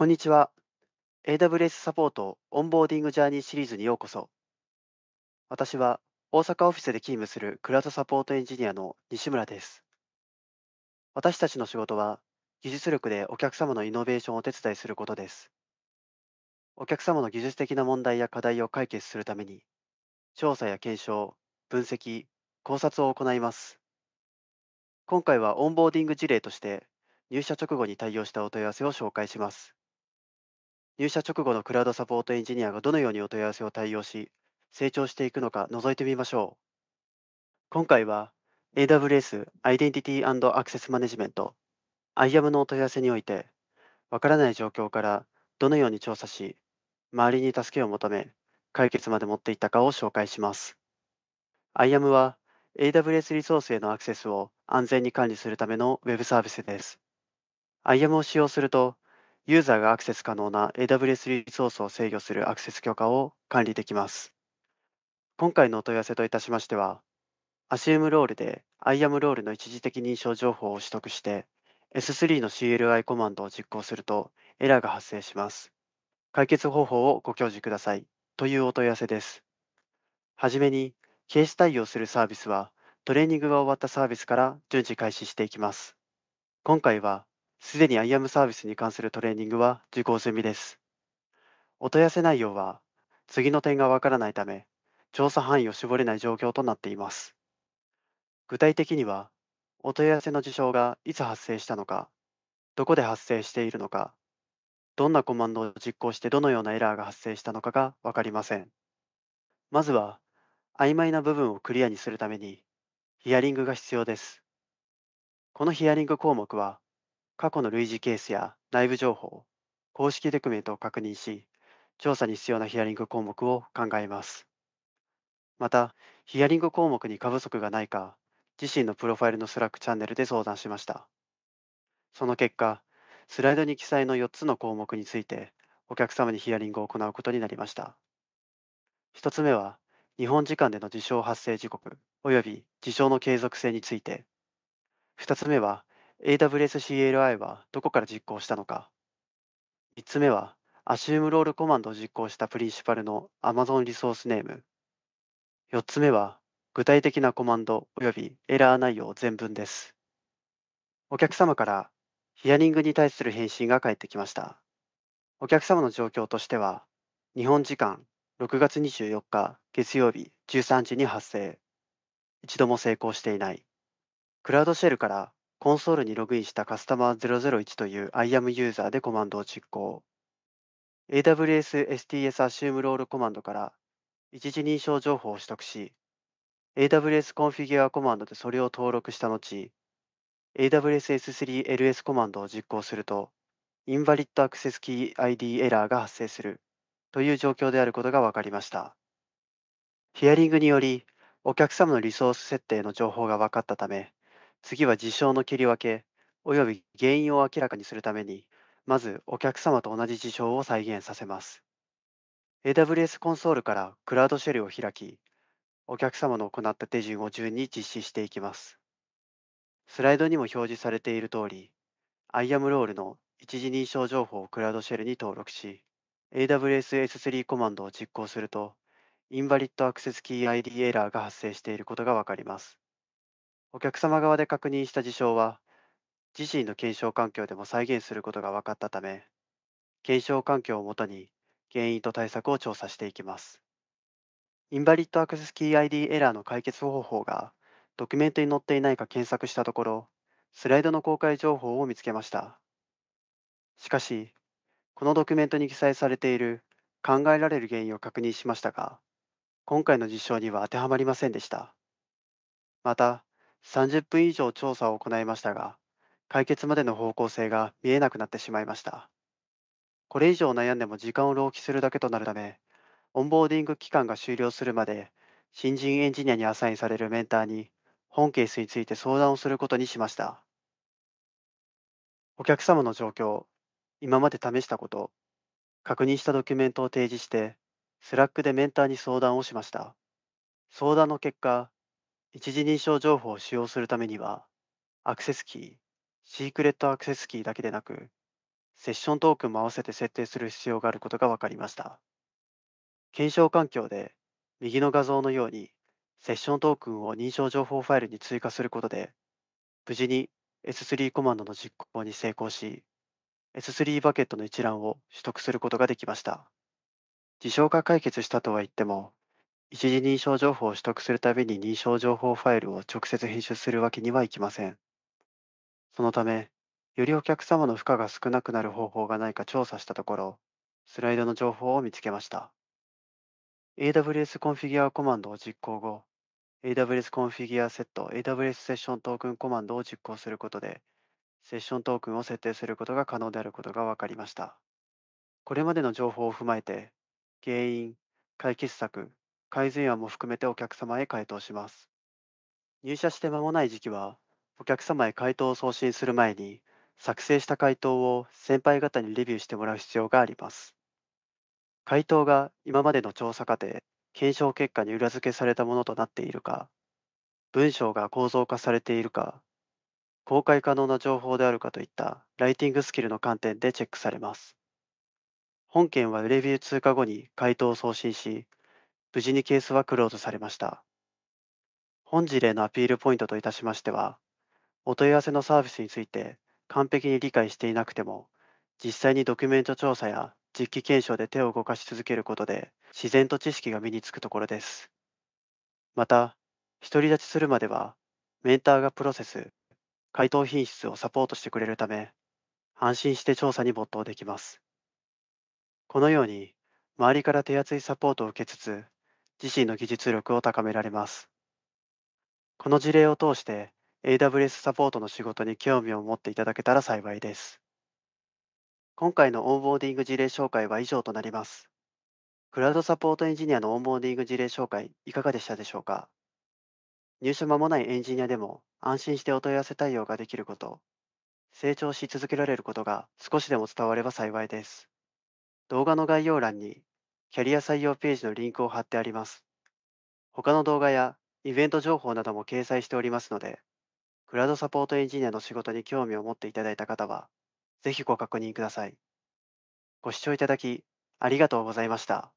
こんにちは。AWS サポートオンボーディングジャーニーシリーズにようこそ。私は大阪オフィスで勤務するクラウドサポートエンジニアの西村です。私たちの仕事は技術力でお客様のイノベーションをお手伝いすることです。お客様の技術的な問題や課題を解決するために、調査や検証、分析、考察を行います。今回はオンボーディング事例として入社直後に対応したお問い合わせを紹介します。入社直後のクラウドサポートエンジニアがどのようにお問い合わせを対応し、成長していくのか覗いてみましょう。今回は AWS アイデンティティアクセスマネジメント IAM のお問い合わせにおいて、わからない状況からどのように調査し、周りに助けを求め、解決まで持っていったかを紹介します。IAM は AWS リソースへのアクセスを安全に管理するための Web サービスです。IAM を使用すると、ユーザーがアクセス可能な AWS リソースを制御するアクセス許可を管理できます。今回のお問い合わせといたしましては、a s u m ロールで IAM ロールの一時的認証情報を取得して、S3 の CLI コマンドを実行するとエラーが発生します。解決方法をご教示くださいというお問い合わせです。はじめに、ケース対応するサービスは、トレーニングが終わったサービスから順次開始していきます。今回は、すでに IAM サービスに関するトレーニングは受講済みです。お問い合わせ内容は、次の点がわからないため、調査範囲を絞れない状況となっています。具体的には、お問い合わせの事象がいつ発生したのか、どこで発生しているのか、どんなコマンドを実行してどのようなエラーが発生したのかがわかりません。まずは、曖昧な部分をクリアにするために、ヒアリングが必要です。このヒアリング項目は、過去の類似ケースや内部情報、公式デクメントを確認し、調査に必要なヒアリング項目を考えます。また、ヒアリング項目に過不足がないか、自身のプロファイルのスラックチャンネルで相談しました。その結果、スライドに記載の4つの項目について、お客様にヒアリングを行うことになりました。1つ目は、日本時間での事象発生時刻及び事象の継続性について。2つ目は、AWS-CLI はどこから実行したのか。3つ目は、Assume Role コマンドを実行したプリンシパルの Amazon リソースネーム。4つ目は、具体的なコマンド及びエラー内容全文です。お客様からヒアリングに対する返信が返ってきました。お客様の状況としては、日本時間6月24日月曜日13時に発生。一度も成功していない。クラウドシェルからコンソールにログインしたカスタマー001という IAM ユーザーでコマンドを実行。AWS STS Assume Role コマンドから一時認証情報を取得し、AWS Configure コマンドでそれを登録した後、AWS S3LS コマンドを実行すると、インバリッ c アクセスキー ID エラーが発生するという状況であることが分かりました。ヒアリングにより、お客様のリソース設定の情報が分かったため、次は事象の切り分け、および原因を明らかにするために、まずお客様と同じ事象を再現させます。AWS コンソールからクラウドシェルを開き、お客様の行った手順を順に実施していきます。スライドにも表示されている通り、IAM ロールの一時認証情報をクラウドシェルに登録し、AWS S3 コマンドを実行すると、インバリッドアクセスキー ID エラーが発生していることがわかります。お客様側で確認した事象は、自身の検証環境でも再現することが分かったため、検証環境をもとに原因と対策を調査していきます。インバリッドアクセスキー ID エラーの解決方法がドキュメントに載っていないか検索したところ、スライドの公開情報を見つけました。しかし、このドキュメントに記載されている考えられる原因を確認しましたが、今回の実証には当てはまりませんでした。また、30分以上調査を行いましたが、解決までの方向性が見えなくなってしまいました。これ以上悩んでも時間を浪費するだけとなるため、オンボーディング期間が終了するまで、新人エンジニアにアサインされるメンターに、本ケースについて相談をすることにしました。お客様の状況、今まで試したこと、確認したドキュメントを提示して、スラックでメンターに相談をしました。相談の結果、一時認証情報を使用するためには、アクセスキー、シークレットアクセスキーだけでなく、セッショントークンも合わせて設定する必要があることが分かりました。検証環境で、右の画像のように、セッショントークンを認証情報ファイルに追加することで、無事に S3 コマンドの実行に成功し、S3 バケットの一覧を取得することができました。事象が解決したとは言っても、一時認証情報を取得するたびに認証情報ファイルを直接編集するわけにはいきません。そのため、よりお客様の負荷が少なくなる方法がないか調査したところ、スライドの情報を見つけました。AWS コンフィギュアコマンドを実行後、AWS コンフィギュアセット AWS セッショントークンコマンドを実行することで、セッショントークンを設定することが可能であることが分かりました。これまでの情報を踏まえて、原因、解決策、改善案も含めてお客様へ回答します。入社して間もない時期は、お客様へ回答を送信する前に、作成した回答を先輩方にレビューしてもらう必要があります。回答が今までの調査過程、検証結果に裏付けされたものとなっているか、文章が構造化されているか、公開可能な情報であるかといったライティングスキルの観点でチェックされます。本件はレビュー通過後に回答を送信し、無事にケースはクローズされました。本事例のアピールポイントといたしましては、お問い合わせのサービスについて完璧に理解していなくても、実際にドキュメント調査や実機検証で手を動かし続けることで、自然と知識が身につくところです。また、独り立ちするまでは、メンターがプロセス、回答品質をサポートしてくれるため、安心して調査に没頭できます。このように、周りから手厚いサポートを受けつつ、自身の技術力を高められます。この事例を通して AWS サポートの仕事に興味を持っていただけたら幸いです。今回のオンボーディング事例紹介は以上となります。クラウドサポートエンジニアのオンボーディング事例紹介いかがでしたでしょうか入社間もないエンジニアでも安心してお問い合わせ対応ができること、成長し続けられることが少しでも伝われば幸いです。動画の概要欄にキャリア採用ページのリンクを貼ってあります。他の動画やイベント情報なども掲載しておりますので、クラウドサポートエンジニアの仕事に興味を持っていただいた方は、ぜひご確認ください。ご視聴いただき、ありがとうございました。